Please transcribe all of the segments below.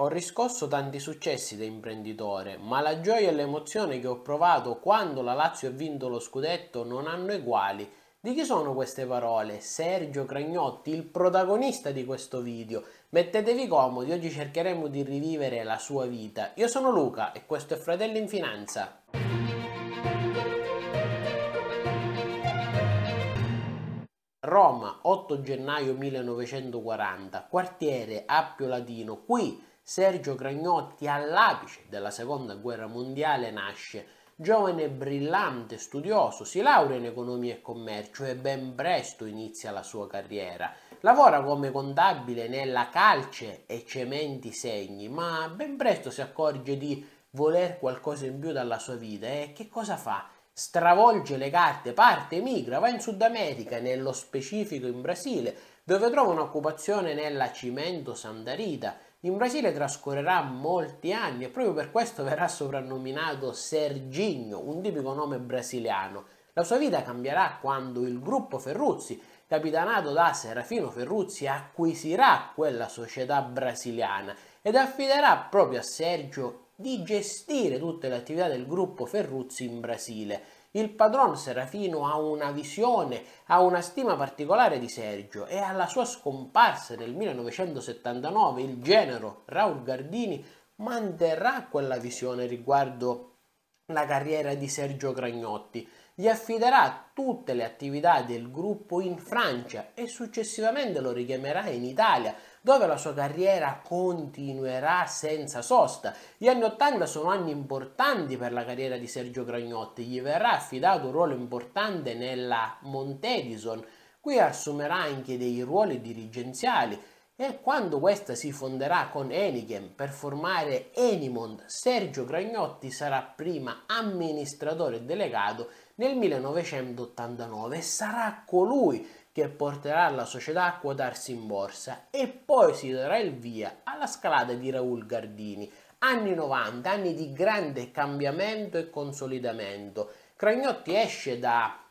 Ho riscosso tanti successi da imprenditore, ma la gioia e l'emozione che ho provato quando la Lazio ha vinto lo scudetto non hanno eguali. Di chi sono queste parole? Sergio Cragnotti, il protagonista di questo video. Mettetevi comodi, oggi cercheremo di rivivere la sua vita. Io sono Luca e questo è Fratelli in Finanza. Roma, 8 gennaio 1940, quartiere Appio Latino, qui Sergio Cragnotti all'apice della seconda guerra mondiale nasce. Giovane brillante studioso, si laurea in economia e commercio e ben presto inizia la sua carriera. Lavora come contabile nella calce e cementi segni, ma ben presto si accorge di voler qualcosa in più dalla sua vita e che cosa fa? stravolge le carte, parte, emigra, va in Sud America, nello specifico in Brasile, dove trova un'occupazione nella Cimento Santa Rita. In Brasile trascorrerà molti anni e proprio per questo verrà soprannominato Serginho, un tipico nome brasiliano. La sua vita cambierà quando il gruppo Ferruzzi, capitanato da Serafino Ferruzzi, acquisirà quella società brasiliana ed affiderà proprio a Sergio di gestire tutte le attività del gruppo Ferruzzi in Brasile. Il padron Serafino ha una visione, ha una stima particolare di Sergio e alla sua scomparsa nel 1979 il genero Raul Gardini manterrà quella visione riguardo la carriera di Sergio Gragnotti. Gli affiderà tutte le attività del gruppo in Francia e successivamente lo richiamerà in Italia dove la sua carriera continuerà senza sosta. Gli anni 80 sono anni importanti per la carriera di Sergio Gragnotti, gli verrà affidato un ruolo importante nella Montedison, qui assumerà anche dei ruoli dirigenziali e quando questa si fonderà con Enigem per formare Enimond, Sergio Gragnotti sarà prima amministratore delegato nel 1989 e sarà colui che porterà la società a quotarsi in borsa e poi si darà il via alla scalata di Raul Gardini. Anni 90, anni di grande cambiamento e consolidamento. Cragnotti esce da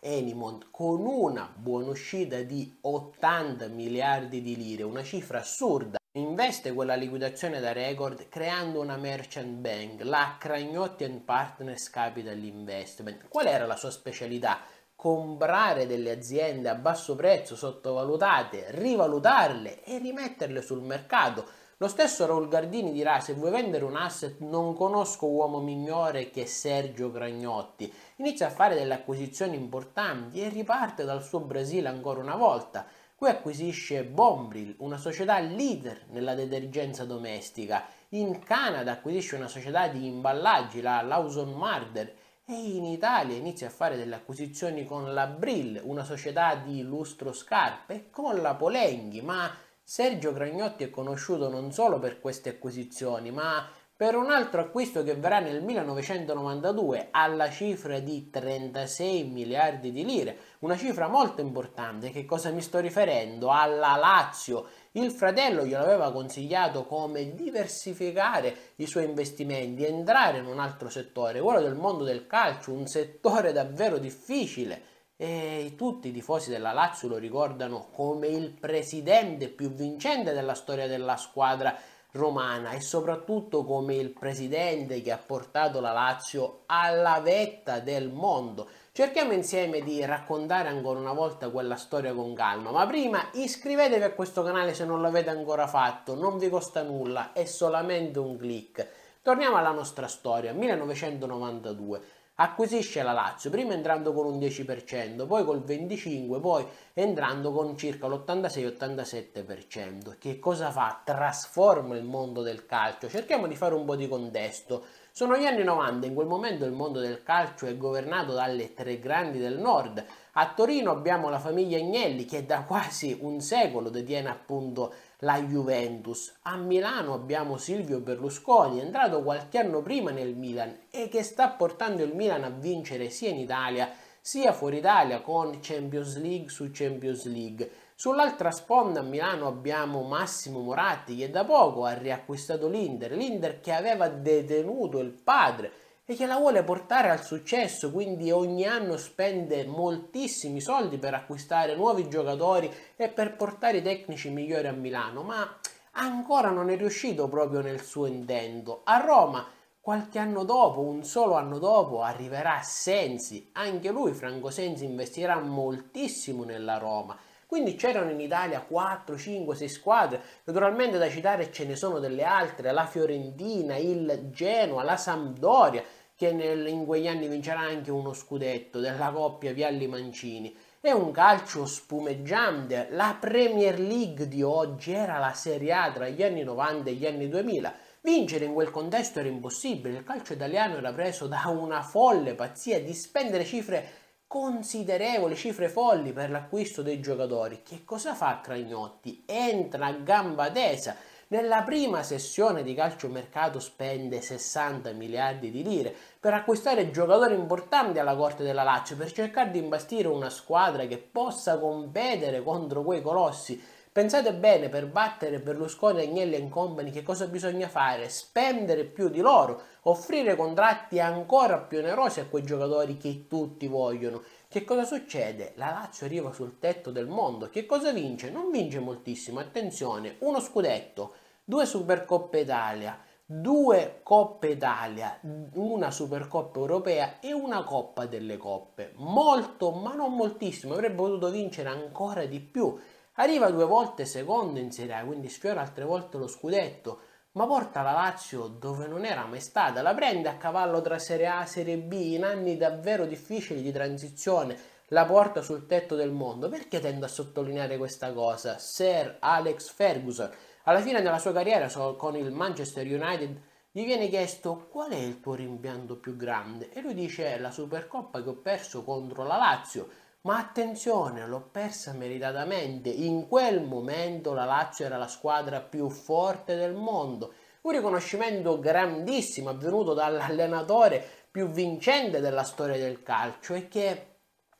Enimont con una buona uscita di 80 miliardi di lire, una cifra assurda. Investe quella liquidazione da record creando una merchant bank, la Cragnotti Partners Capital Investment. Qual era la sua specialità? comprare delle aziende a basso prezzo, sottovalutate, rivalutarle e rimetterle sul mercato. Lo stesso Raul Gardini dirà se vuoi vendere un asset non conosco uomo migliore che Sergio Gragnotti. Inizia a fare delle acquisizioni importanti e riparte dal suo Brasile ancora una volta. Qui acquisisce Bombril, una società leader nella detergenza domestica. In Canada acquisisce una società di imballaggi, la Lawson Marder e in Italia inizia a fare delle acquisizioni con la Brill, una società di lustro scarpe, e con la Polenghi, ma Sergio Cragnotti è conosciuto non solo per queste acquisizioni, ma per un altro acquisto che verrà nel 1992 alla cifra di 36 miliardi di lire, una cifra molto importante, che cosa mi sto riferendo? Alla Lazio il fratello glielo aveva consigliato come diversificare i suoi investimenti, entrare in un altro settore, quello del mondo del calcio, un settore davvero difficile. E tutti i tifosi della Lazio lo ricordano come il presidente più vincente della storia della squadra romana e soprattutto come il presidente che ha portato la Lazio alla vetta del mondo. Cerchiamo insieme di raccontare ancora una volta quella storia con calma, ma prima iscrivetevi a questo canale se non l'avete ancora fatto, non vi costa nulla, è solamente un clic. Torniamo alla nostra storia, 1992 acquisisce la Lazio, prima entrando con un 10%, poi col 25%, poi entrando con circa l'86-87%. Che cosa fa? Trasforma il mondo del calcio. Cerchiamo di fare un po' di contesto. Sono gli anni 90, in quel momento il mondo del calcio è governato dalle tre grandi del nord. A Torino abbiamo la famiglia Agnelli che da quasi un secolo detiene appunto la Juventus. A Milano abbiamo Silvio Berlusconi, entrato qualche anno prima nel Milan e che sta portando il Milan a vincere sia in Italia sia fuori Italia con Champions League su Champions League. Sull'altra sponda a Milano abbiamo Massimo Moratti che da poco ha riacquistato l'Inter, l'Inter che aveva detenuto il padre e che la vuole portare al successo, quindi ogni anno spende moltissimi soldi per acquistare nuovi giocatori e per portare i tecnici migliori a Milano, ma ancora non è riuscito proprio nel suo intento. A Roma, qualche anno dopo, un solo anno dopo, arriverà Sensi, anche lui, Franco Sensi, investirà moltissimo nella Roma. Quindi c'erano in Italia 4, 5, 6 squadre, naturalmente da citare ce ne sono delle altre, la Fiorentina, il Genoa, la Sampdoria, che nel, in quegli anni vincerà anche uno scudetto della coppia Vialli-Mancini. È un calcio spumeggiante, la Premier League di oggi era la Serie A tra gli anni 90 e gli anni 2000. Vincere in quel contesto era impossibile, il calcio italiano era preso da una folle pazzia di spendere cifre considerevoli, cifre folli per l'acquisto dei giocatori. Che cosa fa Cragnotti? Entra a gamba tesa nella prima sessione di calciomercato spende 60 miliardi di lire per acquistare giocatori importanti alla corte della Lazio, per cercare di imbastire una squadra che possa competere contro quei colossi. Pensate bene, per battere Berlusconi, Agnelli e Company che cosa bisogna fare? Spendere più di loro, offrire contratti ancora più onerosi a quei giocatori che tutti vogliono che cosa succede? La Lazio arriva sul tetto del mondo. Che cosa vince? Non vince moltissimo, attenzione, uno scudetto, due Supercoppe Italia, due Coppe Italia, una Supercoppa Europea e una Coppa delle Coppe. Molto, ma non moltissimo, avrebbe potuto vincere ancora di più. Arriva due volte secondo in Serie A, quindi sfiora altre volte lo scudetto ma porta la Lazio dove non era mai stata, la prende a cavallo tra Serie A e Serie B in anni davvero difficili di transizione, la porta sul tetto del mondo. Perché tendo a sottolineare questa cosa? Sir Alex Ferguson, alla fine della sua carriera con il Manchester United, gli viene chiesto qual è il tuo rimpianto più grande e lui dice la Supercoppa che ho perso contro la Lazio ma attenzione, l'ho persa meritatamente. In quel momento la Lazio era la squadra più forte del mondo. Un riconoscimento grandissimo avvenuto dall'allenatore più vincente della storia del calcio e che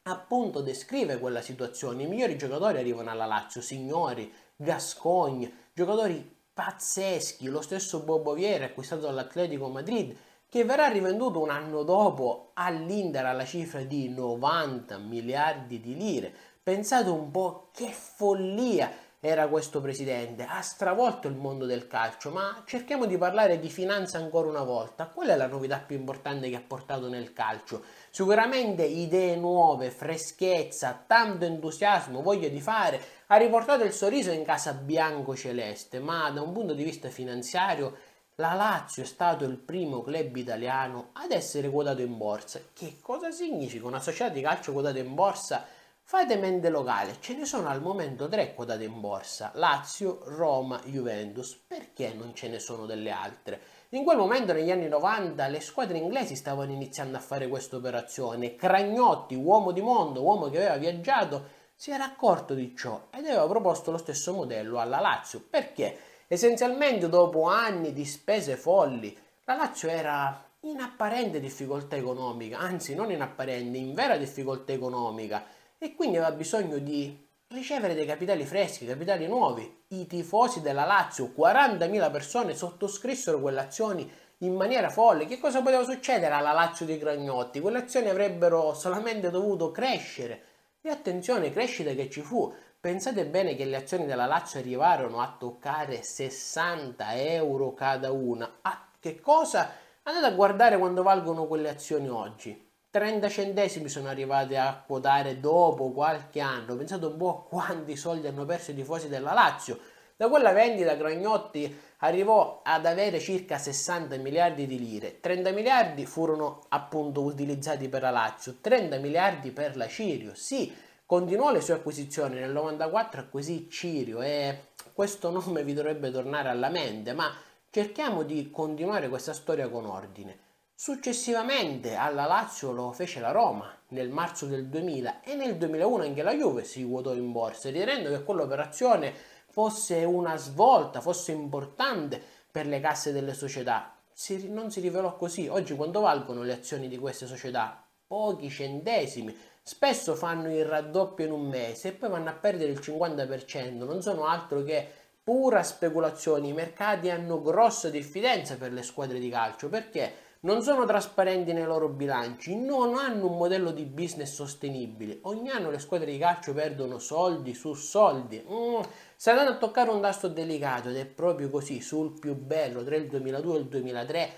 appunto descrive quella situazione. I migliori giocatori arrivano alla Lazio, signori, Gascogne, giocatori pazzeschi. Lo stesso Bobo Boboviere acquistato dall'Atletico Madrid che verrà rivenduto un anno dopo all'Inter alla cifra di 90 miliardi di lire. Pensate un po' che follia era questo presidente, ha stravolto il mondo del calcio, ma cerchiamo di parlare di finanza ancora una volta. Qual è la novità più importante che ha portato nel calcio? Sicuramente idee nuove, freschezza, tanto entusiasmo, voglia di fare, ha riportato il sorriso in casa bianco-celeste, ma da un punto di vista finanziario la Lazio è stato il primo club italiano ad essere quotato in borsa. Che cosa significa una società di calcio quotata in borsa? Fate mente locale, ce ne sono al momento tre quotate in borsa, Lazio, Roma, Juventus, perché non ce ne sono delle altre? In quel momento negli anni 90 le squadre inglesi stavano iniziando a fare questa operazione, Cragnotti, uomo di mondo, uomo che aveva viaggiato, si era accorto di ciò ed aveva proposto lo stesso modello alla Lazio, perché? Essenzialmente dopo anni di spese folli, la Lazio era in apparente difficoltà economica, anzi non in apparente, in vera difficoltà economica e quindi aveva bisogno di ricevere dei capitali freschi, capitali nuovi. I tifosi della Lazio, 40.000 persone, sottoscrissero quelle azioni in maniera folle. Che cosa poteva succedere alla Lazio dei Gragnotti? Quelle azioni avrebbero solamente dovuto crescere. E attenzione, crescita che ci fu, Pensate bene che le azioni della Lazio arrivarono a toccare 60 euro cada una. Ah, che cosa? Andate a guardare quando valgono quelle azioni oggi. 30 centesimi sono arrivate a quotare dopo qualche anno. Pensate un po' quanti soldi hanno perso i tifosi della Lazio. Da quella vendita Gragnotti arrivò ad avere circa 60 miliardi di lire. 30 miliardi furono appunto utilizzati per la Lazio, 30 miliardi per la Cirio. Sì, Continuò le sue acquisizioni, nel 94 acquisì Cirio e questo nome vi dovrebbe tornare alla mente, ma cerchiamo di continuare questa storia con ordine. Successivamente alla Lazio lo fece la Roma nel marzo del 2000 e nel 2001 anche la Juve si vuotò in borsa, ritenendo che quell'operazione fosse una svolta, fosse importante per le casse delle società. Si, non si rivelò così. Oggi quanto valgono le azioni di queste società? Pochi centesimi spesso fanno il raddoppio in un mese e poi vanno a perdere il 50%, non sono altro che pura speculazione. I mercati hanno grossa diffidenza per le squadre di calcio perché non sono trasparenti nei loro bilanci, non hanno un modello di business sostenibile. Ogni anno le squadre di calcio perdono soldi su soldi. Mm, sta andando a toccare un tasto delicato ed è proprio così sul più bello tra il 2002 e il 2003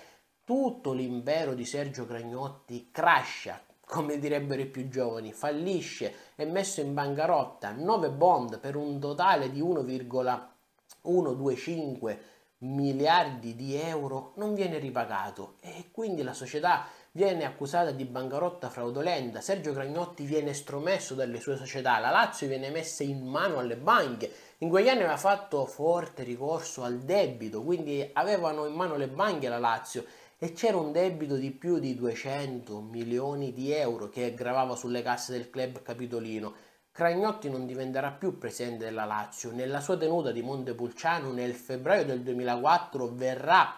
tutto l'impero di Sergio Cragnotti crasha, come direbbero i più giovani, fallisce, è messo in bancarotta, 9 bond per un totale di 1,125 miliardi di euro non viene ripagato e quindi la società viene accusata di bancarotta fraudolenta, Sergio Cragnotti viene stromesso dalle sue società, la Lazio viene messa in mano alle banche, in quegli anni aveva fatto forte ricorso al debito, quindi avevano in mano le banche la Lazio e c'era un debito di più di 200 milioni di euro che gravava sulle casse del club capitolino. Cragnotti non diventerà più presidente della Lazio. Nella sua tenuta di Montepulciano nel febbraio del 2004 verrà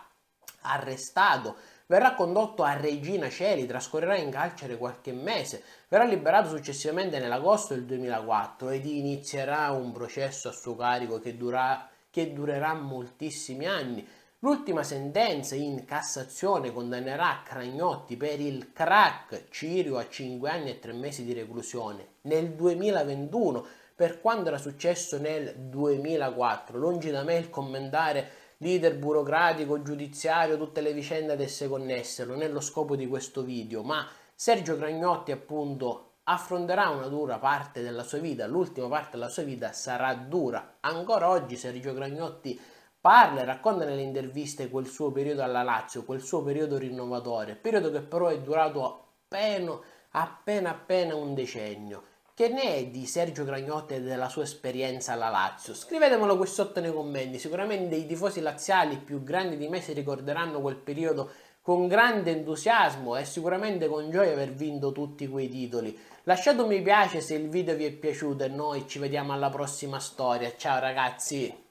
arrestato verrà condotto a Regina Celi, trascorrerà in carcere qualche mese, verrà liberato successivamente nell'agosto del 2004 ed inizierà un processo a suo carico che, durà, che durerà moltissimi anni. L'ultima sentenza in Cassazione condannerà Cragnotti per il crack Cirio a 5 anni e 3 mesi di reclusione. Nel 2021, per quanto era successo nel 2004, lungi da me il commentare leader burocratico, giudiziario, tutte le vicende ad esse connesse, non è lo scopo di questo video, ma Sergio Cragnotti appunto affronterà una dura parte della sua vita, l'ultima parte della sua vita sarà dura. Ancora oggi Sergio Cragnotti parla e racconta nelle interviste quel suo periodo alla Lazio, quel suo periodo rinnovatore, periodo che però è durato appena appena, appena un decennio. Che ne è di Sergio Gragnotti e della sua esperienza alla Lazio? Scrivetemelo qui sotto nei commenti, sicuramente i tifosi laziali più grandi di me si ricorderanno quel periodo con grande entusiasmo e sicuramente con gioia aver vinto tutti quei titoli. Lasciate un mi piace se il video vi è piaciuto e noi ci vediamo alla prossima storia. Ciao ragazzi!